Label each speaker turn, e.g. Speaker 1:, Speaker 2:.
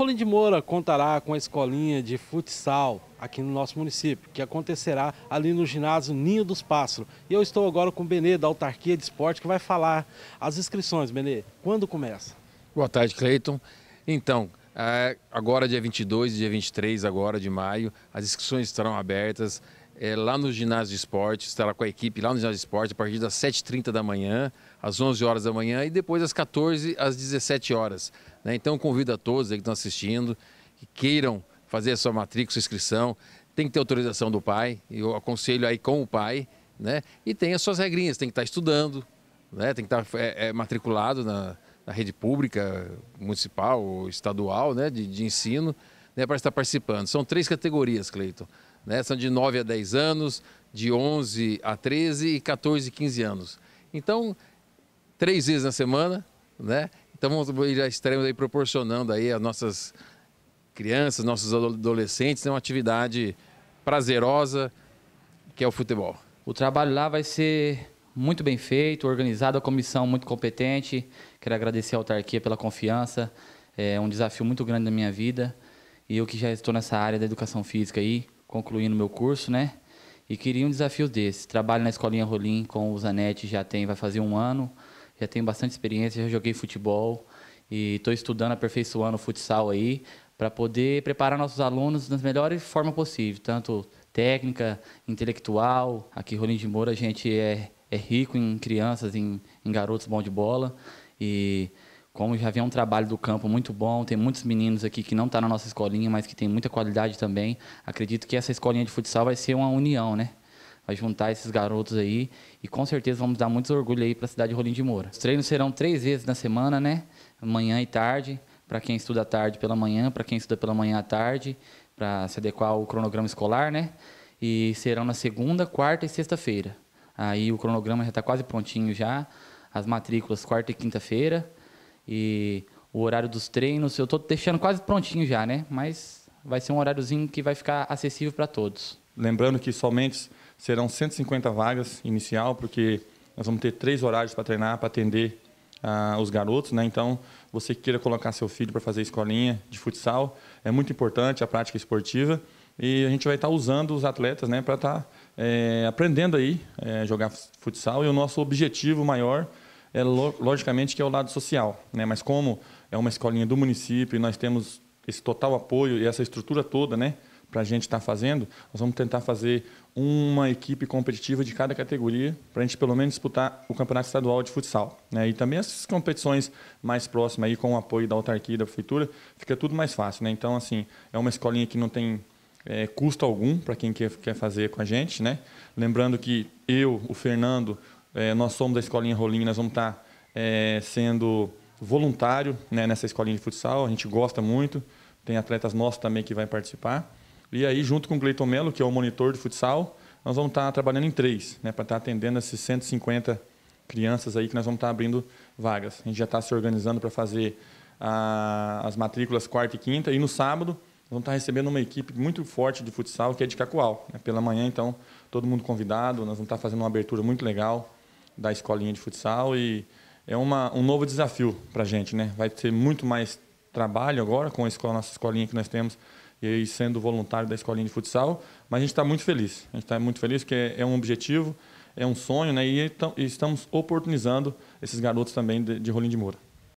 Speaker 1: Rolim de Moura contará com a escolinha de futsal aqui no nosso município, que acontecerá ali no ginásio Ninho dos Pássaros. E eu estou agora com o Benê, da Autarquia de Esporte, que vai falar as inscrições. Benê, quando começa?
Speaker 2: Boa tarde, Cleiton. Então, é, agora dia 22 e dia 23 agora de maio, as inscrições estarão abertas é, lá no ginásio de esporte, estará com a equipe lá no ginásio de esporte a partir das 7h30 da manhã, às 11 horas da manhã e depois às 14 às 17 horas. Né? Então convido a todos aí que estão assistindo, que queiram fazer a sua matrícula, sua inscrição, tem que ter autorização do pai, eu aconselho aí com o pai, né? E tem as suas regrinhas, tem que estar tá estudando, né? Tem que estar tá, é, é, matriculado na, na, rede pública, municipal, ou estadual, né? De, de ensino, né? Para estar participando. São três categorias, Cleiton né? são de 9 a 10 anos, de 11 a 13 e 14 e 15 anos. Então, três vezes na semana, né? Então, já estaremos aí proporcionando aí as nossas crianças, nossos adolescentes, né? uma atividade prazerosa,
Speaker 1: que é o futebol. O trabalho lá vai ser muito bem feito, organizado, a comissão muito competente. Quero agradecer à autarquia pela confiança. É um desafio muito grande na minha vida. E eu que já estou nessa área da educação física aí, concluindo meu curso, né? E queria um desafio desse. Trabalho na Escolinha Rolim com o Zanetti já tem, vai fazer um ano. Já tenho bastante experiência, já joguei futebol. E estou estudando, aperfeiçoando o futsal aí, para poder preparar nossos alunos da melhor forma possível, tanto técnica, intelectual. Aqui em Rolim de Moura a gente é, é rico em crianças, em, em garotos bom de bola. E como já havia um trabalho do campo muito bom, tem muitos meninos aqui que não estão tá na nossa escolinha, mas que tem muita qualidade também. Acredito que essa escolinha de futsal vai ser uma união, né? Vai juntar esses garotos aí e com certeza vamos dar muito orgulho aí para a cidade de Rolim de Moura. Os treinos serão três vezes na semana, né? Manhã e tarde, para quem estuda à tarde pela manhã, para quem estuda pela manhã à tarde, para se adequar ao cronograma escolar, né? E serão na segunda, quarta e sexta-feira. Aí o cronograma já está quase prontinho já. As matrículas quarta e quinta-feira e o horário dos treinos. Eu estou deixando quase
Speaker 3: prontinho já, né? Mas vai ser um horáriozinho que vai ficar acessível para todos. Lembrando que somente serão 150 vagas inicial, porque nós vamos ter três horários para treinar, para atender ah, os garotos, né? Então, você queira colocar seu filho para fazer escolinha de futsal, é muito importante a prática esportiva e a gente vai estar tá usando os atletas, né, para tá, estar eh, é, aprendendo aí é, jogar futsal e o nosso objetivo maior é, logicamente que é o lado social, né? Mas como é uma escolinha do município e nós temos esse total apoio e essa estrutura toda, né? Para a gente estar tá fazendo, nós vamos tentar fazer uma equipe competitiva de cada categoria para a gente pelo menos disputar o campeonato estadual de futsal, né? E também as competições mais próximas aí com o apoio da autarquia e da prefeitura fica tudo mais fácil, né? Então assim é uma escolinha que não tem é, custo algum para quem quer, quer fazer com a gente, né? Lembrando que eu, o Fernando, é, nós somos da Escolinha Rolim, nós vamos estar tá, é, sendo voluntário né, nessa escolinha de futsal. A gente gosta muito. Tem atletas nossos também que vai participar. E aí, junto com o Cleiton Melo, que é o monitor de futsal, nós vamos estar tá trabalhando em três, né, para estar tá atendendo esses 150 crianças aí que nós vamos estar abrindo vagas. A gente já está se organizando para fazer a, as matrículas quarta e quinta. E no sábado, vamos estar recebendo uma equipe muito forte de futsal, que é de Cacoal. Né? Pela manhã, então, todo mundo convidado. Nós vamos estar fazendo uma abertura muito legal da escolinha de futsal e é uma, um novo desafio para a gente, né? Vai ter muito mais trabalho agora com a escola, nossa escolinha que nós temos e aí sendo voluntário da escolinha de futsal, mas a gente está muito feliz. A gente está muito feliz porque é, é, um objetivo, é um sonho, né? E, então, e estamos oportunizando esses garotos também de, de Rolim de Moura.